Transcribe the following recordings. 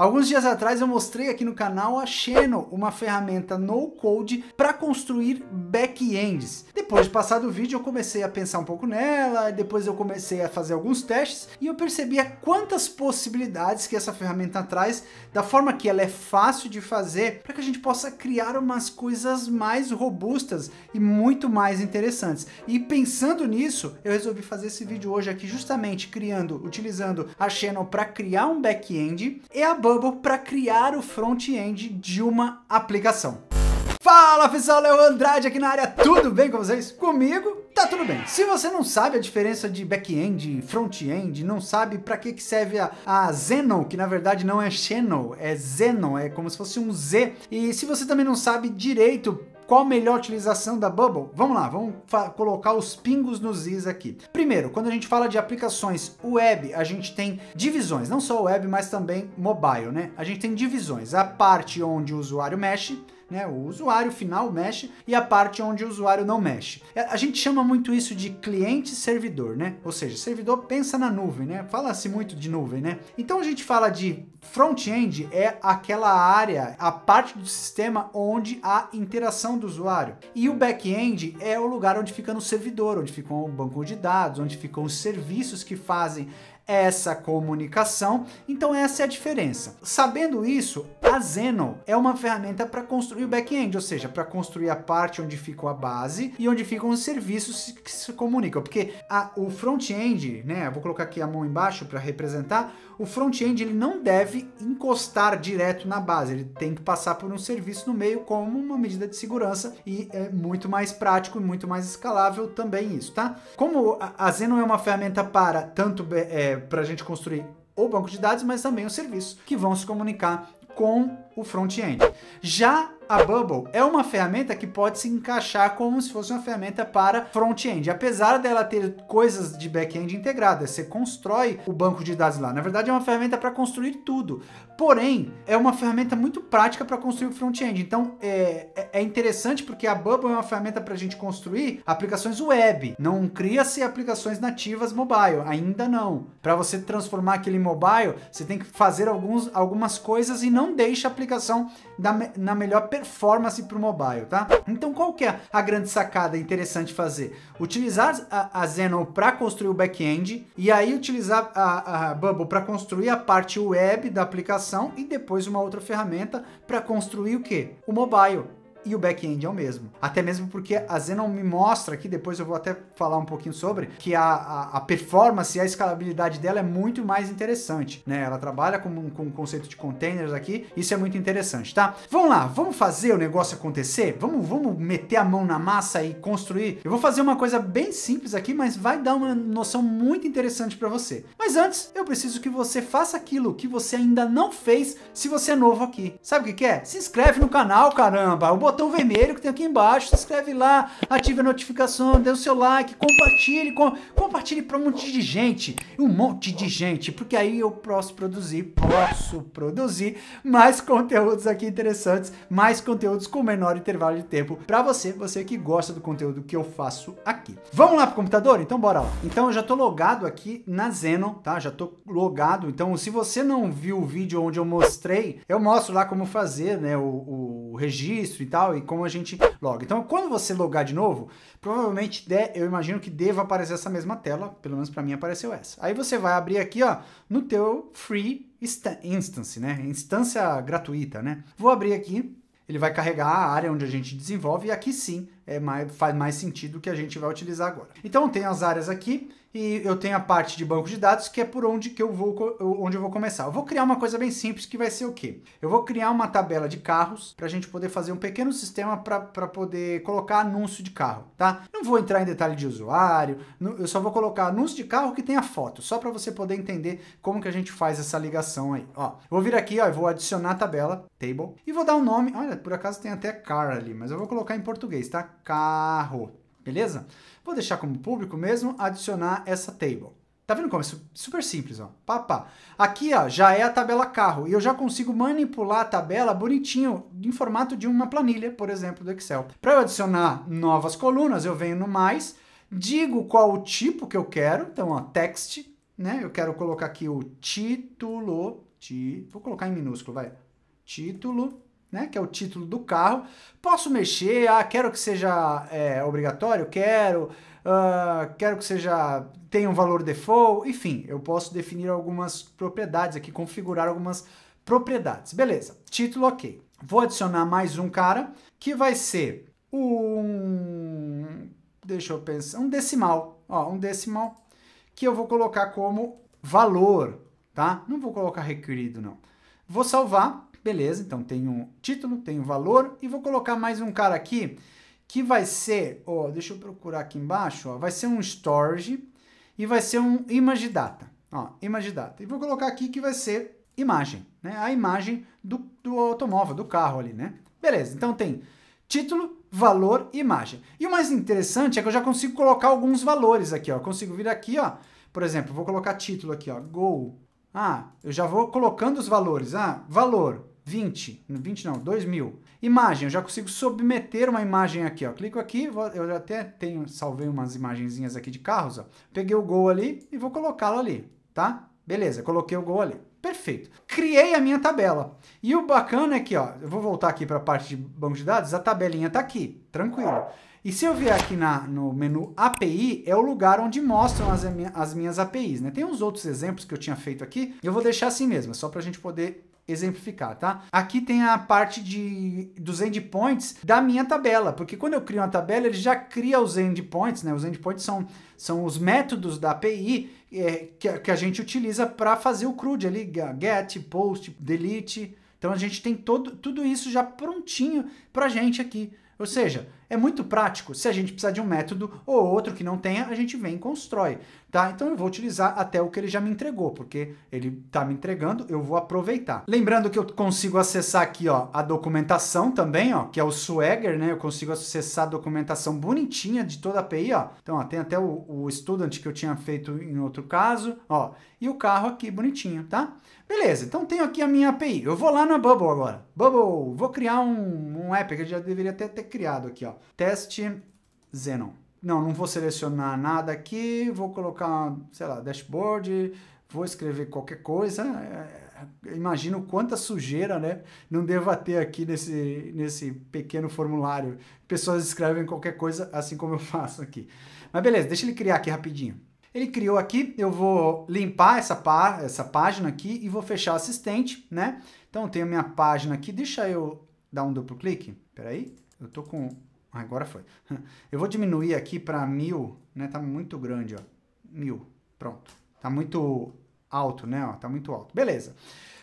Alguns dias atrás eu mostrei aqui no canal a Xeno, uma ferramenta no-code para construir back-ends. Depois de passar do vídeo eu comecei a pensar um pouco nela, depois eu comecei a fazer alguns testes e eu percebia quantas possibilidades que essa ferramenta traz, da forma que ela é fácil de fazer, para que a gente possa criar umas coisas mais robustas e muito mais interessantes. E pensando nisso, eu resolvi fazer esse vídeo hoje aqui justamente criando, utilizando a Xeno para criar um back-end e a Bubble para criar o front-end de uma aplicação. Fala pessoal, Léo Andrade aqui na área, tudo bem com vocês? Comigo tá tudo bem. Se você não sabe a diferença de back-end, front-end, não sabe para que, que serve a, a Xenon, que na verdade não é Xenon, é Xenon, é como se fosse um Z. E se você também não sabe direito qual a melhor utilização da Bubble? Vamos lá, vamos colocar os pingos nos is aqui. Primeiro, quando a gente fala de aplicações web, a gente tem divisões, não só web, mas também mobile, né? A gente tem divisões. A parte onde o usuário mexe, né? O usuário final mexe e a parte onde o usuário não mexe. É, a gente chama muito isso de cliente-servidor, né? Ou seja, servidor pensa na nuvem, né? Fala-se muito de nuvem, né? Então a gente fala de front-end é aquela área, a parte do sistema onde há interação do usuário. E o back-end é o lugar onde fica no servidor, onde ficam o banco de dados, onde ficam os serviços que fazem essa comunicação. Então essa é a diferença. Sabendo isso, a Zeno é uma ferramenta para construir o back-end, ou seja, para construir a parte onde fica a base e onde ficam os serviços que se comunicam, porque a, o front-end, né, vou colocar aqui a mão embaixo para representar, o front-end ele não deve encostar direto na base, ele tem que passar por um serviço no meio como uma medida de segurança e é muito mais prático e muito mais escalável também isso, tá? Como a Zeno é uma ferramenta para tanto é, é para a gente construir o banco de dados, mas também os serviços que vão se comunicar com o front-end. Já a Bubble é uma ferramenta que pode se encaixar como se fosse uma ferramenta para front-end, apesar dela ter coisas de back-end integradas. Você constrói o banco de dados lá. Na verdade, é uma ferramenta para construir tudo. Porém, é uma ferramenta muito prática para construir o front-end. Então, é, é, é interessante porque a Bubble é uma ferramenta para a gente construir aplicações web. Não cria-se aplicações nativas mobile, ainda não. Para você transformar aquele mobile, você tem que fazer alguns, algumas coisas e não deixa a aplicação da, na melhor performance para o mobile, tá? Então qual que é a grande sacada interessante fazer? Utilizar a, a Xenon para construir o back-end e aí utilizar a, a Bubble para construir a parte web da aplicação e depois uma outra ferramenta para construir o que? O mobile e o back-end é o mesmo. Até mesmo porque a Zenon me mostra aqui, depois eu vou até falar um pouquinho sobre, que a, a, a performance e a escalabilidade dela é muito mais interessante, né? Ela trabalha com, com um conceito de containers aqui, isso é muito interessante, tá? Vamos lá, vamos fazer o negócio acontecer? Vamos, vamos meter a mão na massa e construir? Eu vou fazer uma coisa bem simples aqui, mas vai dar uma noção muito interessante para você. Mas antes, eu preciso que você faça aquilo que você ainda não fez se você é novo aqui. Sabe o que, que é? Se inscreve no canal, caramba! O botão botão vermelho que tem aqui embaixo. Se inscreve lá, ative a notificação, dê o seu like, compartilhe, com, compartilhe para um monte de gente, um monte de gente, porque aí eu posso produzir, posso produzir mais conteúdos aqui interessantes, mais conteúdos com menor intervalo de tempo para você, você que gosta do conteúdo que eu faço aqui. Vamos lá pro computador? Então bora lá. Então eu já tô logado aqui na Zeno, tá? Já tô logado. Então se você não viu o vídeo onde eu mostrei, eu mostro lá como fazer, né, o, o registro e tal, tal, e como a gente loga. Então, quando você logar de novo, provavelmente de, eu imagino que deva aparecer essa mesma tela, pelo menos para mim apareceu essa. Aí você vai abrir aqui, ó, no teu free instance, né? Instância gratuita, né? Vou abrir aqui, ele vai carregar a área onde a gente desenvolve, e aqui sim é mais, faz mais sentido que a gente vai utilizar agora. Então tem as áreas aqui e eu tenho a parte de banco de dados que é por onde que eu vou onde eu vou começar. Eu vou criar uma coisa bem simples que vai ser o quê? Eu vou criar uma tabela de carros para a gente poder fazer um pequeno sistema para poder colocar anúncio de carro, tá? Não vou entrar em detalhe de usuário, eu só vou colocar anúncio de carro que tenha foto, só para você poder entender como que a gente faz essa ligação aí. Ó, vou vir aqui, ó, vou adicionar a tabela, table, e vou dar um nome. Olha, por acaso tem até car ali, mas eu vou colocar em português, tá? carro, beleza? Vou deixar como público mesmo, adicionar essa table. Tá vendo como é super simples, ó. Papá. Aqui, ó, já é a tabela carro e eu já consigo manipular a tabela bonitinho em formato de uma planilha, por exemplo, do Excel. Para eu adicionar novas colunas, eu venho no mais, digo qual o tipo que eu quero, então, ó, text, né? Eu quero colocar aqui o título, ti, vou colocar em minúsculo, vai. Título né, que é o título do carro, posso mexer, ah, quero que seja é, obrigatório, quero, uh, quero que seja, tenha um valor default, enfim, eu posso definir algumas propriedades aqui, configurar algumas propriedades. Beleza, título ok. Vou adicionar mais um cara, que vai ser um, deixa eu pensar, um decimal, ó, um decimal, que eu vou colocar como valor, tá? Não vou colocar requerido, não. Vou salvar, Beleza, então tem um título, tem um valor e vou colocar mais um cara aqui que vai ser, ó, deixa eu procurar aqui embaixo, ó, vai ser um storage e vai ser um image data, ó, image data. E vou colocar aqui que vai ser imagem, né? A imagem do, do automóvel, do carro ali, né? Beleza, então tem título, valor, imagem. E o mais interessante é que eu já consigo colocar alguns valores aqui, ó. Eu consigo vir aqui, ó. Por exemplo, vou colocar título aqui, ó, Go. Ah, eu já vou colocando os valores. Ah, valor, 20, 20 não, 2000. Imagem, eu já consigo submeter uma imagem aqui, ó. Clico aqui, eu até tenho, salvei umas imagenzinhas aqui de carros, ó. Peguei o gol ali e vou colocá-lo ali, tá? Beleza, coloquei o gol ali. Perfeito. Criei a minha tabela. E o bacana é que, ó, eu vou voltar aqui para a parte de banco de dados, a tabelinha tá aqui, tranquilo. E se eu vier aqui na, no menu API, é o lugar onde mostram as, as minhas APIs, né? Tem uns outros exemplos que eu tinha feito aqui, eu vou deixar assim mesmo, é só para a gente poder exemplificar, tá? Aqui tem a parte de, dos endpoints da minha tabela, porque quando eu crio uma tabela, ele já cria os endpoints, né? Os endpoints são, são os métodos da API é, que, que a gente utiliza para fazer o CRUD ali, get, post, delete. Então a gente tem todo, tudo isso já prontinho para a gente aqui. Ou seja, é muito prático. Se a gente precisar de um método ou outro que não tenha, a gente vem e constrói, tá? Então eu vou utilizar até o que ele já me entregou, porque ele tá me entregando, eu vou aproveitar. Lembrando que eu consigo acessar aqui, ó, a documentação também, ó, que é o Swagger, né? Eu consigo acessar a documentação bonitinha de toda a API, ó. Então, ó, tem até o, o Student que eu tinha feito em outro caso, ó, e o carro aqui bonitinho, tá? Beleza, então tenho aqui a minha API. Eu vou lá na Bubble agora. Bubble, vou criar um, um app que eu já deveria até ter, ter criado aqui, ó. Teste Xenon. Não, não vou selecionar nada aqui, vou colocar, sei lá, dashboard, vou escrever qualquer coisa. É, é, imagino quanta sujeira, né? Não deva ter aqui nesse, nesse pequeno formulário. Pessoas escrevem qualquer coisa assim como eu faço aqui. Mas beleza, deixa ele criar aqui rapidinho. Ele criou aqui, eu vou limpar essa, pá, essa página aqui e vou fechar assistente, né? Então eu tenho minha página aqui, deixa eu dar um duplo clique, peraí, eu tô com... Ah, agora foi. Eu vou diminuir aqui para mil, né? Tá muito grande, ó. Mil, pronto. Tá muito alto, né? Ó, tá muito alto. Beleza.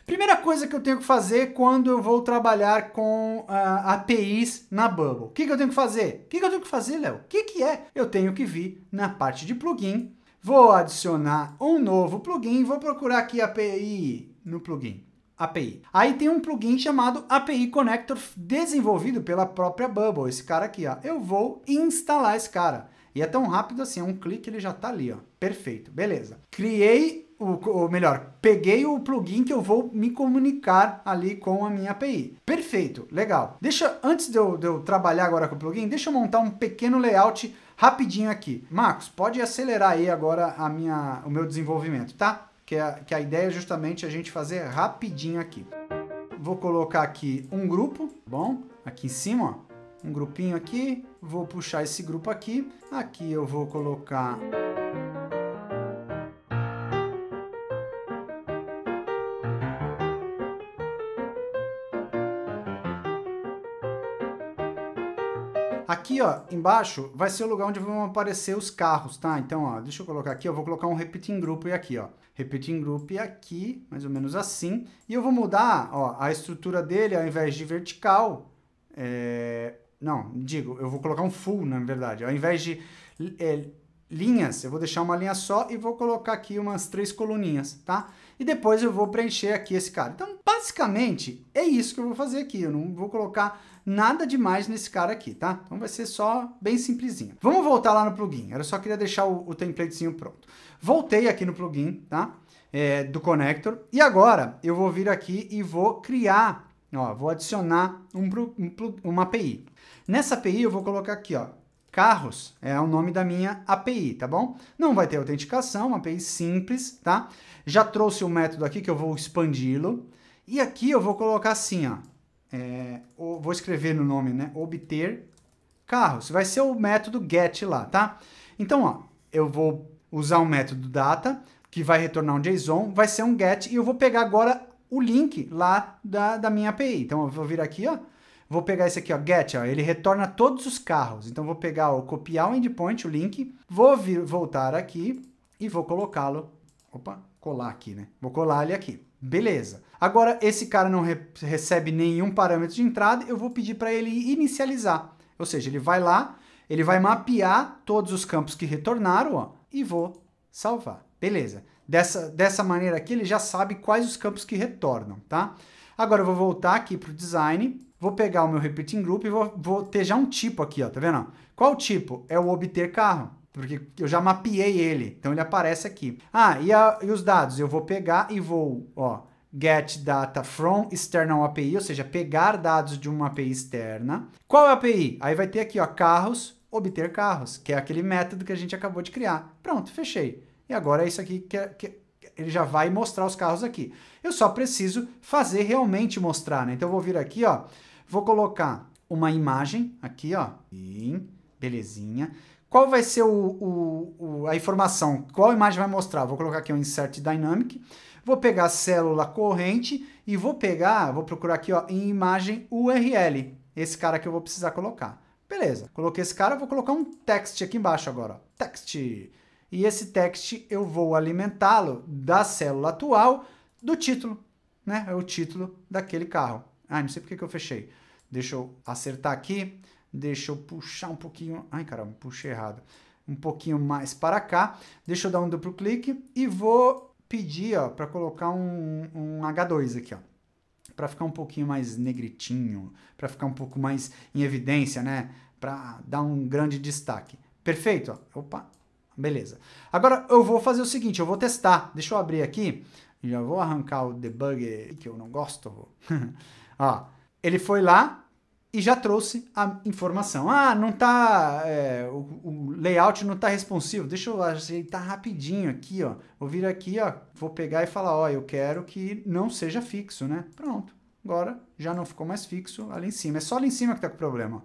Primeira coisa que eu tenho que fazer quando eu vou trabalhar com uh, ah, APIs na Bubble. O que, que eu tenho que fazer? O que, que eu tenho que fazer, Léo? O que, que é? Eu tenho que vir na parte de plugin Vou adicionar um novo plugin, vou procurar aqui API no plugin. API. Aí tem um plugin chamado API Connector desenvolvido pela própria Bubble, esse cara aqui, ó. Eu vou instalar esse cara. E é tão rápido assim, é um clique ele já tá ali, ó. Perfeito, beleza. Criei o, ou melhor, peguei o plugin que eu vou me comunicar ali com a minha API. Perfeito, legal. Deixa, antes de eu, de eu trabalhar agora com o plugin, deixa eu montar um pequeno layout rapidinho aqui. Marcos, pode acelerar aí agora a minha, o meu desenvolvimento, tá? Que é a, que a ideia é justamente a gente fazer rapidinho aqui. Vou colocar aqui um grupo, tá bom? Aqui em cima, ó. Um grupinho aqui. Vou puxar esse grupo aqui. Aqui eu vou colocar aqui, ó, embaixo, vai ser o lugar onde vão aparecer os carros, tá? Então, ó, deixa eu colocar aqui, eu vou colocar um repeating group aqui, ó. Repeating group aqui, mais ou menos assim. E eu vou mudar, ó, a estrutura dele, ao invés de vertical, é... Não, digo, eu vou colocar um full, na verdade. Ao invés de é, linhas, eu vou deixar uma linha só e vou colocar aqui umas três coluninhas, tá? Tá? e depois eu vou preencher aqui esse cara. Então, basicamente, é isso que eu vou fazer aqui. Eu não vou colocar nada demais nesse cara aqui, tá? Então vai ser só bem simplesinho. Vamos voltar lá no plugin. Eu só queria deixar o, o templatezinho pronto. Voltei aqui no plugin, tá? É, do connector. E agora eu vou vir aqui e vou criar, ó, vou adicionar um, um, uma API. Nessa API eu vou colocar aqui, ó, carros. É o nome da minha API, tá bom? Não vai ter autenticação, uma API simples, tá? Já trouxe um método aqui que eu vou expandi-lo. E aqui eu vou colocar assim, ó. É, vou escrever no nome, né? Obter carros. Vai ser o método get lá, tá? Então, ó, eu vou usar um método data, que vai retornar um JSON, vai ser um get, e eu vou pegar agora o link lá da, da minha API. Então, eu vou vir aqui, ó, Vou pegar esse aqui, ó, get, ó, ele retorna todos os carros. Então vou pegar, ó, copiar o endpoint, o link, vou vir, voltar aqui e vou colocá-lo, opa, colar aqui, né? Vou colar ele aqui. Beleza. Agora esse cara não re recebe nenhum parâmetro de entrada, eu vou pedir para ele inicializar. Ou seja, ele vai lá, ele vai mapear todos os campos que retornaram, ó, e vou salvar. Beleza. Dessa, dessa maneira aqui, ele já sabe quais os campos que retornam, tá? Agora eu vou voltar aqui para o design, vou pegar o meu repeating group e vou, vou ter já um tipo aqui, ó, tá vendo? Qual tipo? É o obter carro, porque eu já mapeei ele, então ele aparece aqui. Ah, e, a, e os dados? Eu vou pegar e vou, ó, get data from external API, ou seja, pegar dados de uma API externa. Qual é a API? Aí vai ter aqui, ó, carros, obter carros, que é aquele método que a gente acabou de criar. Pronto, fechei. E agora é isso aqui que, que ele já vai mostrar os carros aqui. Eu só preciso fazer realmente mostrar, né? Então eu vou vir aqui, ó, Vou colocar uma imagem aqui, ó. Sim, belezinha. Qual vai ser o, o, o, a informação? Qual imagem vai mostrar? Vou colocar aqui o um Insert Dynamic. Vou pegar a célula corrente e vou pegar, vou procurar aqui ó, em imagem URL. Esse cara que eu vou precisar colocar. Beleza, coloquei esse cara, vou colocar um text aqui embaixo agora. Ó. Text. E esse text eu vou alimentá-lo da célula atual do título, né? É o título daquele carro. Ah, não sei porque que eu fechei. Deixa eu acertar aqui. Deixa eu puxar um pouquinho. Ai, caramba, puxei errado. Um pouquinho mais para cá. Deixa eu dar um duplo clique e vou pedir para colocar um, um H2 aqui. ó para ficar um pouquinho mais negritinho, para ficar um pouco mais em evidência, né? Para dar um grande destaque. Perfeito? Opa, beleza. Agora eu vou fazer o seguinte, eu vou testar. Deixa eu abrir aqui. Já vou arrancar o debug que eu não gosto. Ó, ele foi lá e já trouxe a informação. Ah, não tá. É, o, o, layout não tá responsivo. Deixa eu ajeitar rapidinho aqui, ó. Vou vir aqui, ó. Vou pegar e falar, ó, eu quero que não seja fixo, né? Pronto. Agora já não ficou mais fixo ali em cima. É só ali em cima que tá com problema.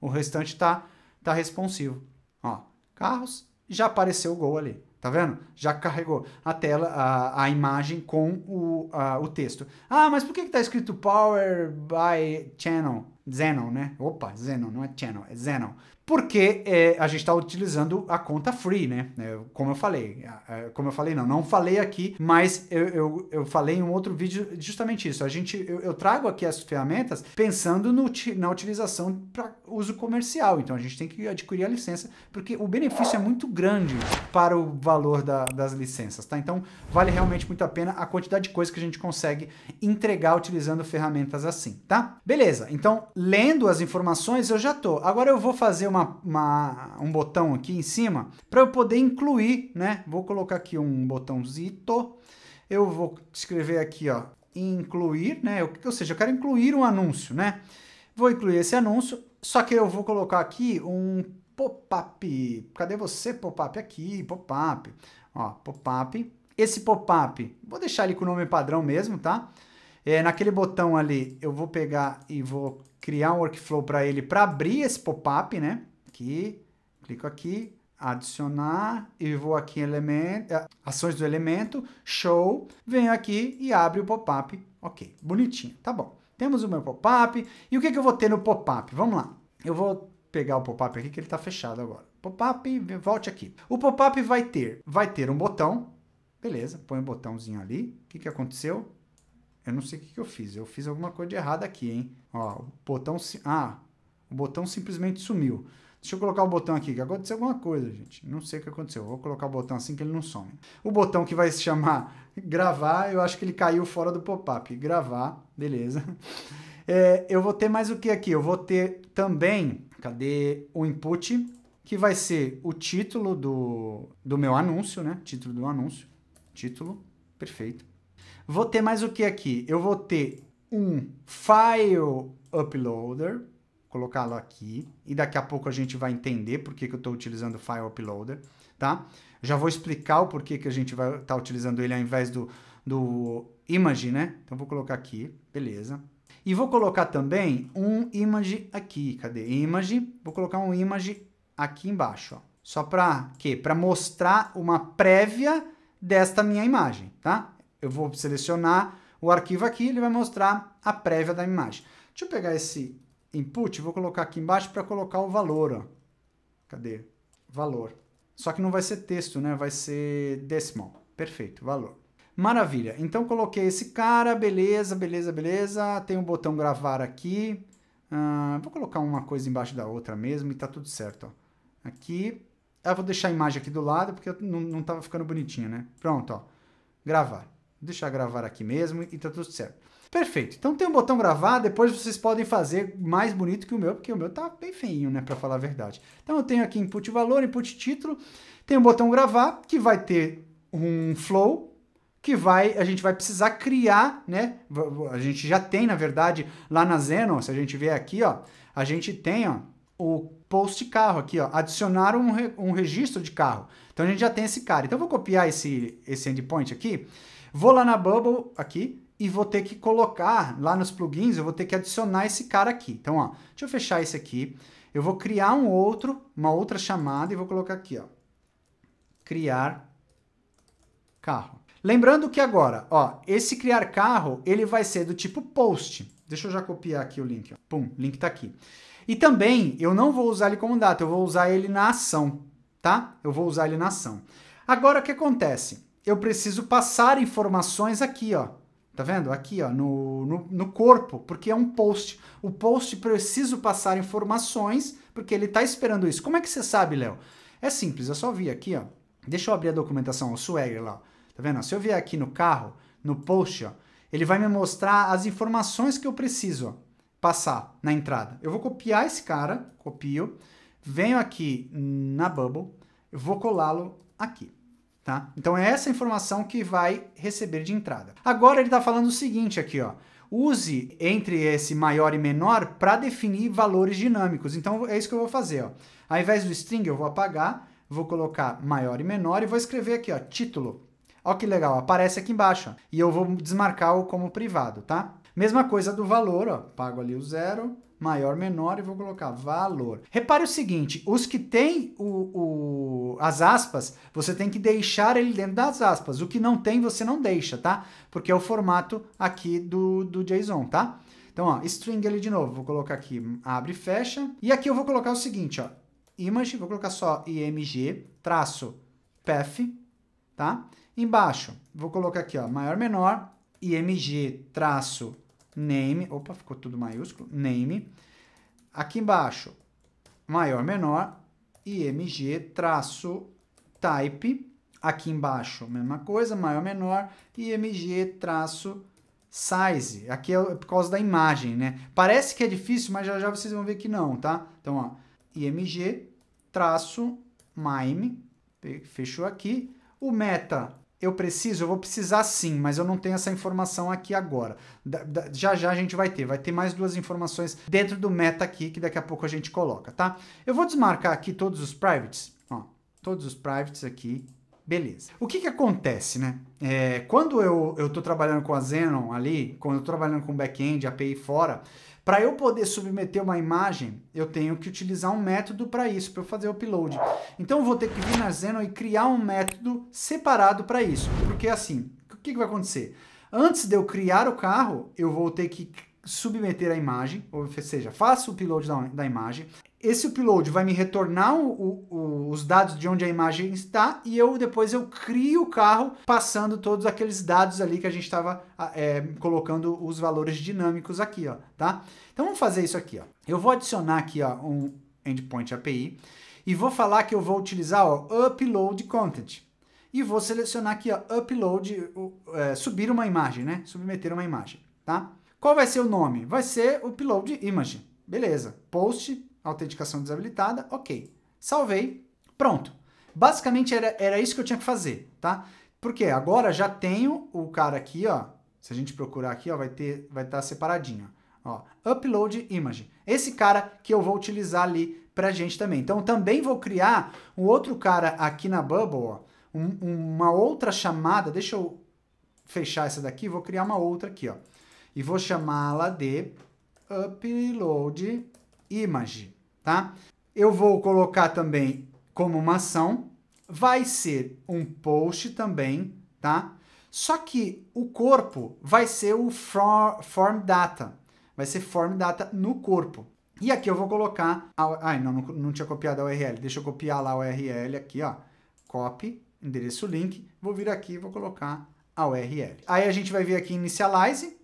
Ó. O restante tá, tá responsivo. Ó, carros, já apareceu o gol ali. Tá vendo? Já carregou a tela, a, a imagem com o, a, o texto. Ah, mas por que, que tá escrito Power by Channel? Xenon, né? Opa, Xenon, não é Channel, é Xenon porque é, a gente está utilizando a conta free, né? É, como eu falei, é, como eu falei, não, não falei aqui, mas eu, eu, eu, falei em um outro vídeo justamente isso. A gente, eu, eu trago aqui as ferramentas pensando no, na utilização para uso comercial. Então a gente tem que adquirir a licença, porque o benefício é muito grande para o valor da, das licenças, tá? Então vale realmente muito a pena a quantidade de coisa que a gente consegue entregar utilizando ferramentas assim, tá? Beleza, então lendo as informações eu já tô. Agora eu vou fazer uma uma, uma, um botão aqui em cima para eu poder incluir, né? Vou colocar aqui um botãozito. Eu vou escrever aqui, ó, incluir, né? Eu, ou seja, eu quero incluir um anúncio, né? Vou incluir esse anúncio, só que eu vou colocar aqui um pop-up. Cadê você, pop-up? Aqui, pop-up. Ó, pop-up. Esse pop-up, vou deixar ele com o nome padrão mesmo, tá? É, naquele botão ali, eu vou pegar e vou criar um workflow para ele para abrir esse pop-up, né? Aqui, clico aqui, adicionar e vou aqui em elemento, eh, ações do elemento, show, venho aqui e abre o pop-up. Ok, bonitinho, tá bom. Temos o meu pop-up. E o que, que eu vou ter no pop-up? Vamos lá. Eu vou pegar o pop-up aqui que ele está fechado agora. Pop-up, volte aqui. O pop-up vai ter, vai ter um botão. Beleza, põe o um botãozinho ali. O que, que aconteceu? Eu não sei o que, eu fiz. Eu fiz alguma coisa de errada aqui, hein? Ó, o botão. Ah, o botão simplesmente sumiu. Deixa eu colocar o botão aqui, que aconteceu alguma coisa, gente. Não sei o que aconteceu. Vou colocar o botão assim que ele não some. O botão que vai se chamar gravar, eu acho que ele caiu fora do pop-up. Gravar, beleza. É, eu vou ter mais o que aqui? Eu vou ter também, cadê o input? Que vai ser o título do, do meu anúncio, né? Título do anúncio. Título, perfeito. Vou ter mais o que aqui? Eu vou ter um file uploader, colocá-lo aqui, e daqui a pouco a gente vai entender por que, que eu estou utilizando o file uploader, tá? Já vou explicar o porquê que a gente vai estar tá utilizando ele ao invés do, do image, né? Então vou colocar aqui, beleza. E vou colocar também um image aqui, cadê? Image, vou colocar um image aqui embaixo, ó. Só para quê? Para mostrar uma prévia desta minha imagem, tá? Eu vou selecionar o arquivo aqui, ele vai mostrar a prévia da imagem. Deixa eu pegar esse input, vou colocar aqui embaixo para colocar o valor, ó. Cadê? Valor. Só que não vai ser texto, né? Vai ser decimal. Perfeito, valor. Maravilha. Então coloquei esse cara, beleza, beleza, beleza. Tem um botão gravar aqui. Uh, vou colocar uma coisa embaixo da outra mesmo e tá tudo certo, ó. Aqui. Eu ah, vou deixar a imagem aqui do lado porque não, não tava ficando bonitinha, né? Pronto, ó. Gravar deixar gravar aqui mesmo e tá tudo certo. Perfeito. Então tem um botão gravar, depois vocês podem fazer mais bonito que o meu, porque o meu tá bem feinho, né, para falar a verdade. Então eu tenho aqui input valor, input título, tem um botão gravar que vai ter um flow que vai a gente vai precisar criar, né? A gente já tem, na verdade, lá na Zeno se a gente vier aqui, ó, a gente tem, ó, o post carro aqui, ó, adicionar um, re, um registro de carro. Então a gente já tem esse cara. Então eu vou copiar esse esse endpoint aqui Vou lá na Bubble aqui e vou ter que colocar lá nos plugins, eu vou ter que adicionar esse cara aqui. Então, ó, deixa eu fechar esse aqui. Eu vou criar um outro, uma outra chamada e vou colocar aqui, ó. Criar carro. Lembrando que agora, ó, esse criar carro, ele vai ser do tipo post. Deixa eu já copiar aqui o link, ó. Pum, link tá aqui. E também, eu não vou usar ele como data, eu vou usar ele na ação, tá? Eu vou usar ele na ação. Agora, o que acontece? eu preciso passar informações aqui, ó. Tá vendo? Aqui, ó, no, no, no corpo, porque é um post. O post preciso passar informações, porque ele tá esperando isso. Como é que você sabe, Léo? É simples, eu só vi aqui, ó. Deixa eu abrir a documentação, o Swagger lá. Tá vendo? Se eu vier aqui no carro, no post, ó, ele vai me mostrar as informações que eu preciso ó, passar na entrada. Eu vou copiar esse cara, copio, venho aqui na Bubble, vou colá-lo aqui. Tá? Então é essa informação que vai receber de entrada. Agora ele está falando o seguinte aqui, ó. Use entre esse maior e menor para definir valores dinâmicos. Então é isso que eu vou fazer. Ó. Ao invés do string, eu vou apagar, vou colocar maior e menor e vou escrever aqui, ó, título. Olha que legal, aparece aqui embaixo. e eu vou desmarcar o como privado, tá? Mesma coisa do valor, ó, pago ali o zero, maior, menor, e vou colocar valor. Repare o seguinte, os que têm o, o, as aspas, você tem que deixar ele dentro das aspas. O que não tem, você não deixa, tá? Porque é o formato aqui do, do JSON, tá? Então, ó, string ele de novo, vou colocar aqui, abre e fecha. E aqui eu vou colocar o seguinte, ó, image, vou colocar só img, traço, path, tá? Embaixo, vou colocar aqui, ó, maior, menor, img, traço, name, opa, ficou tudo maiúsculo, name. Aqui embaixo, maior, menor, img, traço, type. Aqui embaixo, mesma coisa, maior, menor, img, traço, size. Aqui é por causa da imagem, né? Parece que é difícil, mas já já vocês vão ver que não, tá? Então, ó, img, traço, mime, fechou aqui. O meta eu preciso, eu vou precisar sim, mas eu não tenho essa informação aqui agora. Da, da, já já a gente vai ter, vai ter mais duas informações dentro do meta aqui, que daqui a pouco a gente coloca, tá? Eu vou desmarcar aqui todos os privates, ó, todos os privates aqui, Beleza. O que que acontece, né? É, quando eu, eu tô trabalhando com a Xenon ali, quando eu tô trabalhando com back-end, API fora, para eu poder submeter uma imagem, eu tenho que utilizar um método para isso, para eu fazer o upload. Então eu vou ter que vir na Zeno e criar um método separado para isso. Porque assim, o que, que vai acontecer? Antes de eu criar o carro, eu vou ter que submeter a imagem, ou seja, faço o upload da, da imagem, esse upload vai me retornar o, o, os dados de onde a imagem está e eu depois eu crio o carro passando todos aqueles dados ali que a gente estava ah, é, colocando os valores dinâmicos aqui, ó, tá? Então vamos fazer isso aqui, ó. Eu vou adicionar aqui, ó, um endpoint API e vou falar que eu vou utilizar, ó, upload content e vou selecionar aqui, ó, upload, é, subir uma imagem, né? Submeter uma imagem, tá? Qual vai ser o nome? Vai ser upload image. Beleza. Post autenticação desabilitada, ok. Salvei, pronto. Basicamente era, era isso que eu tinha que fazer, tá? Porque agora já tenho o cara aqui, ó. Se a gente procurar aqui, ó, vai ter, vai estar tá separadinho. Ó, upload image. Esse cara que eu vou utilizar ali pra gente também. Então também vou criar um outro cara aqui na Bubble, ó. Um, uma outra chamada, deixa eu fechar essa daqui, vou criar uma outra aqui, ó. E vou chamá-la de upload image tá? Eu vou colocar também como uma ação, vai ser um post também, tá? Só que o corpo vai ser o for, form data, vai ser form data no corpo. E aqui eu vou colocar, a, ai não, não, não tinha copiado a URL, deixa eu copiar lá a URL aqui, ó, copy, endereço link, vou vir aqui e vou colocar a URL. Aí a gente vai vir aqui initialize,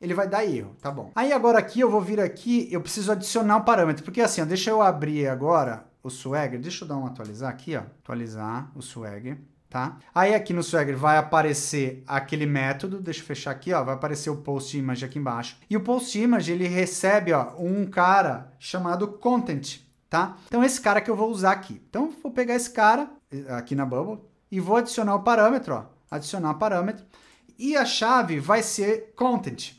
ele vai dar erro, tá bom. Aí agora aqui eu vou vir aqui, eu preciso adicionar um parâmetro, porque assim, ó, deixa eu abrir agora o Swagger, deixa eu dar um atualizar aqui, ó, atualizar o Swagger, tá? Aí aqui no Swagger vai aparecer aquele método, deixa eu fechar aqui, ó, vai aparecer o post image aqui embaixo. E o post image, ele recebe, ó, um cara chamado content, tá? Então esse cara que eu vou usar aqui. Então vou pegar esse cara eh, aqui na bubble e vou adicionar o parâmetro, ó, adicionar parâmetro. E a chave vai ser content,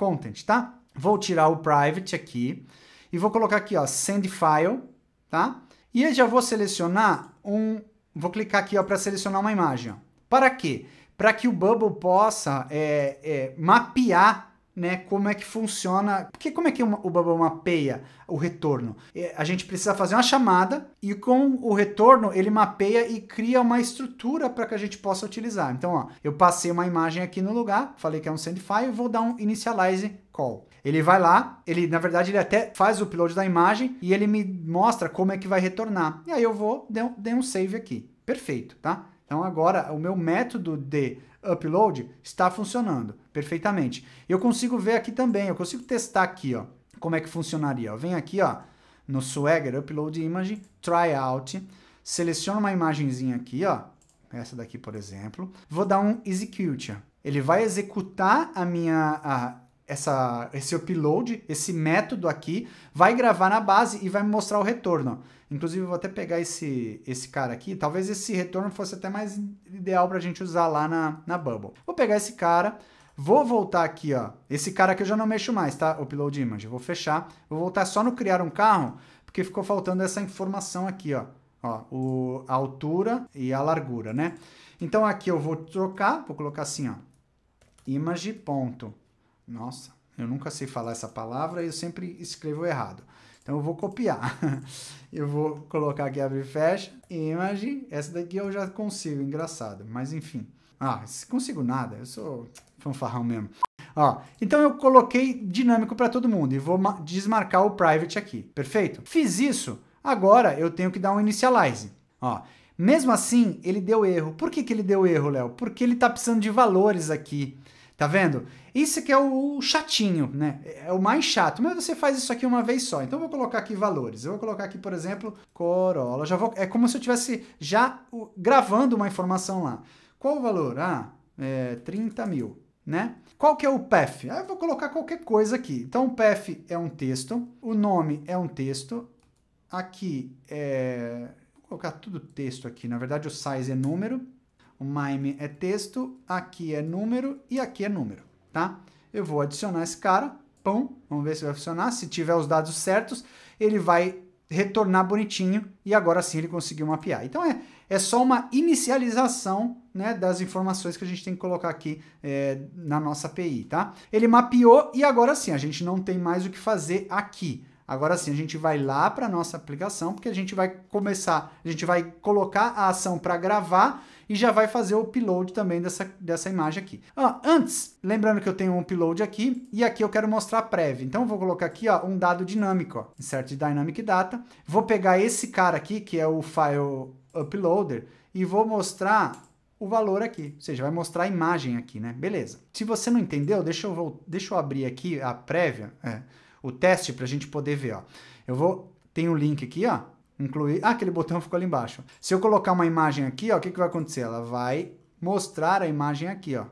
content, tá? Vou tirar o private aqui e vou colocar aqui, ó, send file, tá? E eu já vou selecionar um, vou clicar aqui, ó, para selecionar uma imagem, ó. Para quê? Para que o Bubble possa é, é, mapear né, como é que funciona, porque como é que uma, o Bubble mapeia o retorno? A gente precisa fazer uma chamada e com o retorno ele mapeia e cria uma estrutura para que a gente possa utilizar. Então, ó, eu passei uma imagem aqui no lugar, falei que é um file, vou dar um initialize call. Ele vai lá, ele na verdade ele até faz o upload da imagem e ele me mostra como é que vai retornar. E aí eu vou, dei um, dei um save aqui. Perfeito, tá? Então agora o meu método de upload está funcionando perfeitamente. Eu consigo ver aqui também, eu consigo testar aqui, ó, como é que funcionaria. Vem aqui, ó, no Swagger, upload image, try out, seleciono uma imagenzinha aqui, ó, essa daqui, por exemplo, vou dar um execute. Ele vai executar a minha a, essa, esse upload, esse método aqui, vai gravar na base e vai me mostrar o retorno. Inclusive, eu vou até pegar esse, esse cara aqui. Talvez esse retorno fosse até mais ideal para a gente usar lá na, na Bubble. Vou pegar esse cara, vou voltar aqui, ó. Esse cara aqui eu já não mexo mais, tá? Upload image. Vou fechar. Vou voltar só no criar um carro, porque ficou faltando essa informação aqui, ó. Ó, o, a altura e a largura, né? Então aqui eu vou trocar, vou colocar assim, ó. Image ponto nossa, eu nunca sei falar essa palavra e eu sempre escrevo errado. Então eu vou copiar. eu vou colocar aqui abre e fecha. Image. Essa daqui eu já consigo, engraçado. Mas enfim. Ah, consigo nada. Eu sou fanfarrão mesmo. Ó, então eu coloquei dinâmico para todo mundo e vou desmarcar o private aqui. Perfeito? Fiz isso. Agora eu tenho que dar um initialize. Ó, mesmo assim, ele deu erro. Por que, que ele deu erro, Léo? Porque ele está precisando de valores aqui. Tá vendo? Isso que é o chatinho, né? É o mais chato. Mas você faz isso aqui uma vez só. Então eu vou colocar aqui valores. Eu vou colocar aqui, por exemplo, Corolla. Já vou, é como se eu tivesse já gravando uma informação lá. Qual o valor? Ah, é 30 mil, né? Qual que é o path? Ah, eu vou colocar qualquer coisa aqui. Então o path é um texto, o nome é um texto. Aqui é... Vou colocar tudo texto aqui. Na verdade o size é número. O MIME é texto, aqui é número e aqui é número, tá? Eu vou adicionar esse cara, pão, vamos ver se vai funcionar. Se tiver os dados certos, ele vai retornar bonitinho e agora sim ele conseguiu mapear. Então é, é só uma inicialização né, das informações que a gente tem que colocar aqui é, na nossa API, tá? Ele mapeou e agora sim, a gente não tem mais o que fazer aqui. Agora sim, a gente vai lá para nossa aplicação, porque a gente vai começar, a gente vai colocar a ação para gravar e já vai fazer o upload também dessa, dessa imagem aqui. antes, lembrando que eu tenho um upload aqui e aqui eu quero mostrar prévia Então eu vou colocar aqui ó, um dado dinâmico, ó, insert dynamic data. Vou pegar esse cara aqui, que é o file uploader, e vou mostrar o valor aqui, ou seja, vai mostrar a imagem aqui, né? Beleza. Se você não entendeu, deixa eu, deixa eu abrir aqui a prévia. É o teste para a gente poder ver. Ó. Eu vou, tem um link aqui, ó, incluir, ah, aquele botão ficou ali embaixo. Se eu colocar uma imagem aqui, ó, o que, que vai acontecer? Ela vai mostrar a imagem aqui, ó,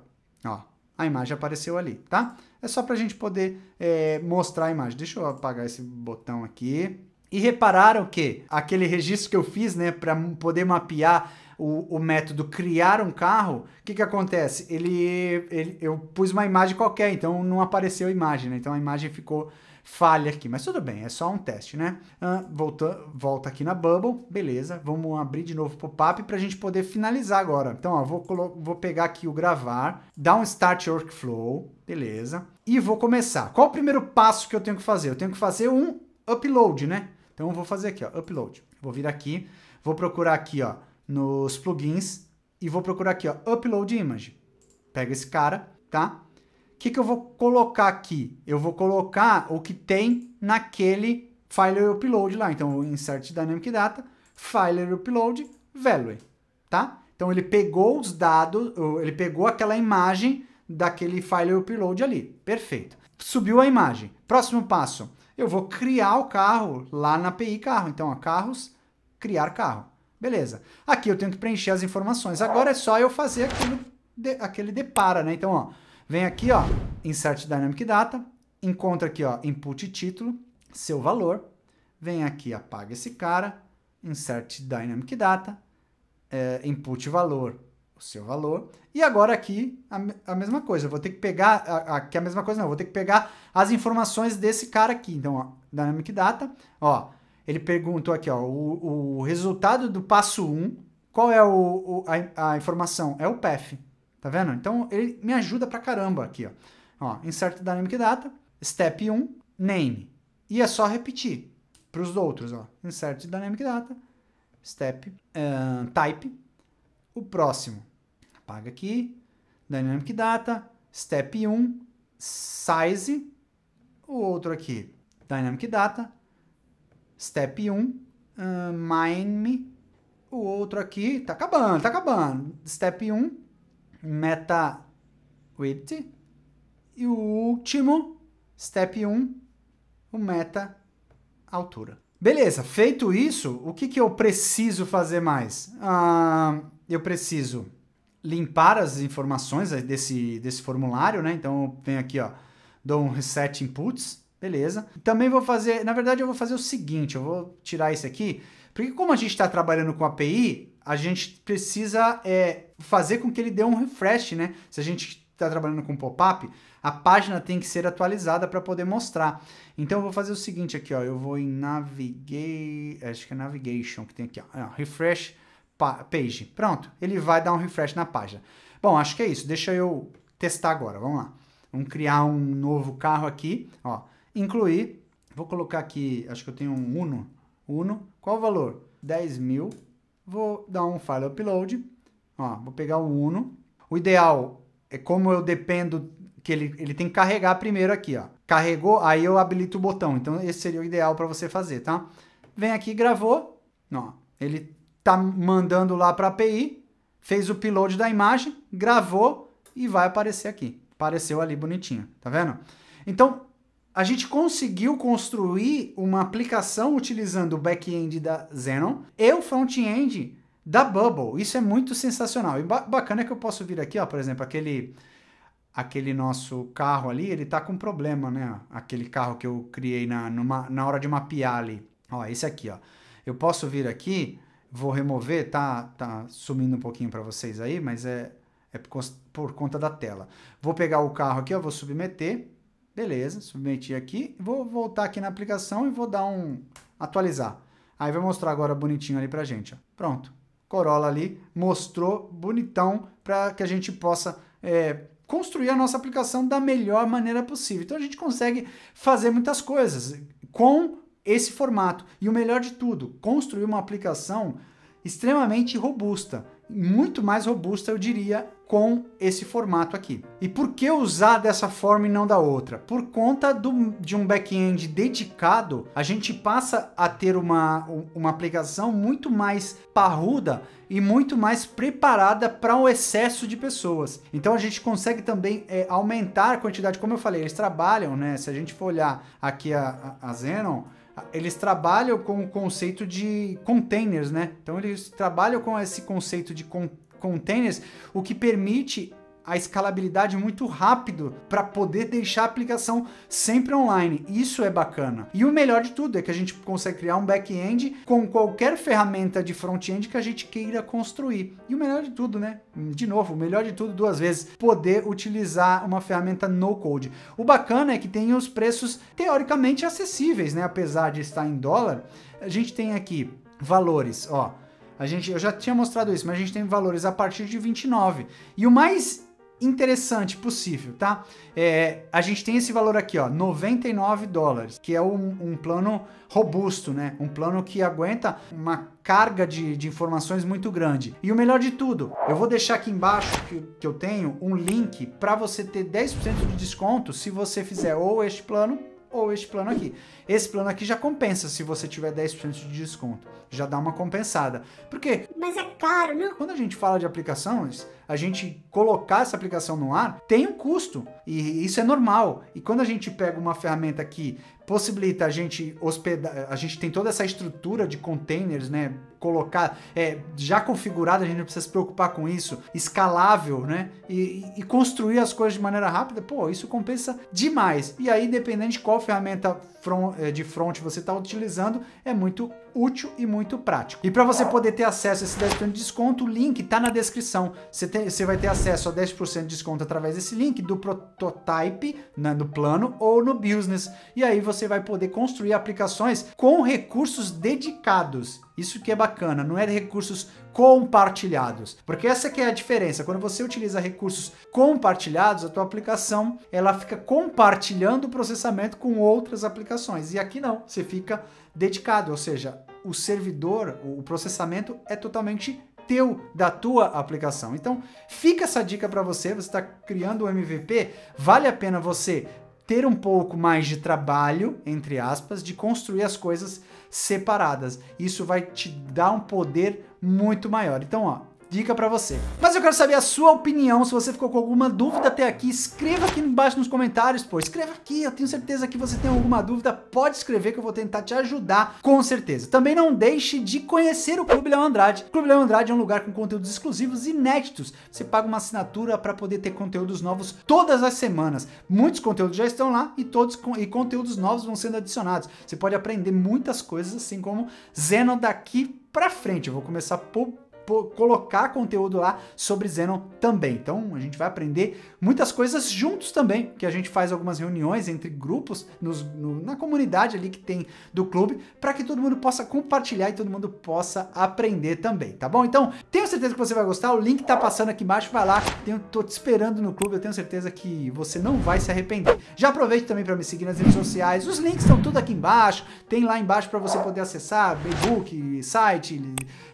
ó, a imagem apareceu ali, tá? É só para a gente poder é, mostrar a imagem. Deixa eu apagar esse botão aqui. E repararam que aquele registro que eu fiz, né, para poder mapear o, o, método criar um carro, o que, que acontece? Ele, ele, eu pus uma imagem qualquer, então não apareceu a imagem, né? Então a imagem ficou falha aqui, mas tudo bem, é só um teste, né? Ah, volta, volta aqui na Bubble, beleza. Vamos abrir de novo o pop-up para a gente poder finalizar agora. Então, ó, vou, vou pegar aqui o gravar, dar um Start Workflow, beleza. E vou começar. Qual o primeiro passo que eu tenho que fazer? Eu tenho que fazer um upload, né? Então, eu vou fazer aqui, ó, upload. Vou vir aqui, vou procurar aqui, ó, nos plugins e vou procurar aqui, ó, upload image. Pega esse cara, tá? que, que eu vou colocar aqui? Eu vou colocar o que tem naquele file Upload lá. Então, Insert Dynamic Data, file Upload, Value, tá? Então, ele pegou os dados, ele pegou aquela imagem daquele file Upload ali. Perfeito. Subiu a imagem. Próximo passo, eu vou criar o carro lá na API carro. Então, ó, carros, criar carro. Beleza. Aqui eu tenho que preencher as informações. Agora é só eu fazer aquele, de, aquele depara, né? Então, ó, Vem aqui, ó, Insert Dynamic Data, encontra aqui, ó, Input Título, seu valor, vem aqui, apaga esse cara, Insert Dynamic Data, é, Input Valor, o seu valor. E agora aqui a, a mesma coisa, eu vou ter que pegar, a, aqui é a mesma coisa não, eu vou ter que pegar as informações desse cara aqui. Então, ó, Dynamic Data, ó, ele perguntou aqui, ó, o, o resultado do passo 1, qual é o, o a, a informação? É o path. Tá vendo? Então ele me ajuda pra caramba aqui, ó. ó insert dynamic data, step 1, name. E é só repetir para os outros, ó. Insert dynamic data, step, uh, type. O próximo, apaga aqui, dynamic data, step 1, size. O outro aqui, dynamic data, step 1, uh, mime. O outro aqui, tá acabando, tá acabando. Step 1, meta width e o último, step 1, o meta altura. Beleza, feito isso, o que, que eu preciso fazer mais? Ah, eu preciso limpar as informações desse, desse formulário, né? Então eu venho aqui, ó, dou um reset inputs, beleza. Também vou fazer, na verdade eu vou fazer o seguinte, eu vou tirar isso aqui, porque como a gente está trabalhando com API, a gente precisa é, fazer com que ele dê um refresh, né? Se a gente está trabalhando com pop-up, a página tem que ser atualizada para poder mostrar. Então eu vou fazer o seguinte aqui, ó, eu vou em navigate, acho que é navigation que tem aqui, ó, refresh page. Pronto, ele vai dar um refresh na página. Bom, acho que é isso. Deixa eu testar agora. Vamos lá. Vamos criar um novo carro aqui, ó. Incluir. Vou colocar aqui, acho que eu tenho um Uno. Uno. Qual o valor? 10 mil vou dar um file upload, ó, vou pegar o Uno. O ideal é como eu dependo que ele, ele tem que carregar primeiro aqui, ó. Carregou, aí eu habilito o botão. Então esse seria o ideal para você fazer, tá? Vem aqui, gravou, ó, ele tá mandando lá para a API, fez o upload da imagem, gravou e vai aparecer aqui. Apareceu ali bonitinho, tá vendo? Então, a gente conseguiu construir uma aplicação utilizando o back-end da Xenon e o front-end da Bubble. Isso é muito sensacional. E ba bacana é que eu posso vir aqui, ó, por exemplo, aquele aquele nosso carro ali, ele tá com problema, né? Aquele carro que eu criei na, numa, na hora de mapear ali. Ó, esse aqui, ó. Eu posso vir aqui, vou remover, tá, tá sumindo um pouquinho para vocês aí, mas é, é por, por conta da tela. Vou pegar o carro aqui, ó, vou submeter Beleza, submeti aqui. Vou voltar aqui na aplicação e vou dar um atualizar. Aí vai mostrar agora bonitinho ali pra gente. Ó. Pronto. Corolla ali mostrou bonitão para que a gente possa é, construir a nossa aplicação da melhor maneira possível. Então a gente consegue fazer muitas coisas com esse formato. E o melhor de tudo, construir uma aplicação extremamente robusta muito mais robusta, eu diria, com esse formato aqui. E por que usar dessa forma e não da outra? Por conta do, de um back-end dedicado, a gente passa a ter uma, uma aplicação muito mais parruda e muito mais preparada para o excesso de pessoas. Então a gente consegue também é, aumentar a quantidade, como eu falei, eles trabalham, né? Se a gente for olhar aqui a, a, a Zenon, eles trabalham com o conceito de containers, né? Então eles trabalham com esse conceito de con containers, o que permite a escalabilidade muito rápido para poder deixar a aplicação sempre online. Isso é bacana. E o melhor de tudo é que a gente consegue criar um back-end com qualquer ferramenta de front-end que a gente queira construir. E o melhor de tudo, né? De novo, o melhor de tudo duas vezes, poder utilizar uma ferramenta no code. O bacana é que tem os preços teoricamente acessíveis, né? Apesar de estar em dólar, a gente tem aqui valores, ó. A gente, eu já tinha mostrado isso, mas a gente tem valores a partir de 29. E o mais interessante possível, tá? É, a gente tem esse valor aqui, ó, 99 dólares, que é um, um, plano robusto, né? Um plano que aguenta uma carga de, de informações muito grande. E o melhor de tudo, eu vou deixar aqui embaixo que, que eu tenho um link para você ter 10% de desconto se você fizer ou este plano ou este plano aqui. Esse plano aqui já compensa se você tiver 10% de desconto. Já dá uma compensada. Por quê? Mas é caro, não? Quando a gente fala de aplicações, a gente colocar essa aplicação no ar, tem um custo. E isso é normal. E quando a gente pega uma ferramenta que possibilita a gente hospedar, a gente tem toda essa estrutura de containers, né? Colocar é, já configurada, a gente não precisa se preocupar com isso, escalável, né? E, e, construir as coisas de maneira rápida, pô, isso compensa demais. E aí, independente de qual ferramenta front, é, de front você está utilizando, é muito útil e muito prático. E para você poder ter acesso a esse 10% de desconto, o link está na descrição. Você, tem, você vai ter acesso a 10% de desconto através desse link do prototype, né, plano ou no business. E aí você vai poder construir aplicações com recursos dedicados. Isso que é bacana, não é recursos compartilhados. Porque essa que é a diferença. Quando você utiliza recursos compartilhados, a tua aplicação, ela fica compartilhando o processamento com outras aplicações. E aqui não, você fica dedicado, ou seja, o servidor, o processamento é totalmente teu, da tua aplicação. Então, fica essa dica para você, você está criando um MVP, vale a pena você ter um pouco mais de trabalho, entre aspas, de construir as coisas separadas. Isso vai te dar um poder muito maior. Então, ó, dica para você. Mas eu quero saber a sua opinião, se você ficou com alguma dúvida até aqui, escreva aqui embaixo nos comentários, pô, escreva aqui, eu tenho certeza que você tem alguma dúvida, pode escrever que eu vou tentar te ajudar, com certeza. Também não deixe de conhecer o Clube Leão Andrade. O Clube Leão Andrade é um lugar com conteúdos exclusivos inéditos, você paga uma assinatura para poder ter conteúdos novos todas as semanas. Muitos conteúdos já estão lá e todos e conteúdos novos vão sendo adicionados. Você pode aprender muitas coisas, assim como Zeno daqui para frente. Eu vou começar por colocar conteúdo lá sobre Zenon também. Então a gente vai aprender muitas coisas juntos também, que a gente faz algumas reuniões entre grupos nos, no, na comunidade ali que tem do clube, para que todo mundo possa compartilhar e todo mundo possa aprender também, tá bom? Então tenho certeza que você vai gostar, o link tá passando aqui embaixo, vai lá, tenho, tô te esperando no clube, eu tenho certeza que você não vai se arrepender. Já aproveite também para me seguir nas redes sociais, os links estão tudo aqui embaixo, tem lá embaixo para você poder acessar, Facebook, site,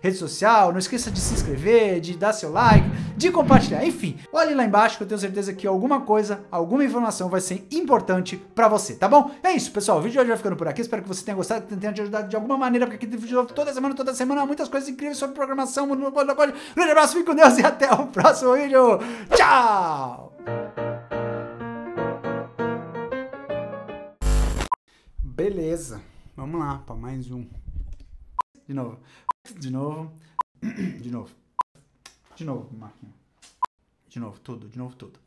rede social, não esqueça esqueça de se inscrever, de dar seu like, de compartilhar, enfim. Olhe lá embaixo que eu tenho certeza que alguma coisa, alguma informação vai ser importante pra você, tá bom? É isso, pessoal. O vídeo de hoje vai ficando por aqui. Espero que você tenha gostado, que tenha te ajudado de alguma maneira, porque aqui tem vídeo novo toda semana, toda semana, muitas coisas incríveis sobre programação, mundo, mundo, mundo, mundo. Um grande abraço, fique com Deus e até o próximo vídeo. Tchau! Beleza, vamos lá para mais um. De novo, de novo. De novo. De novo, Marquinhos. De novo, tudo, de novo, tudo.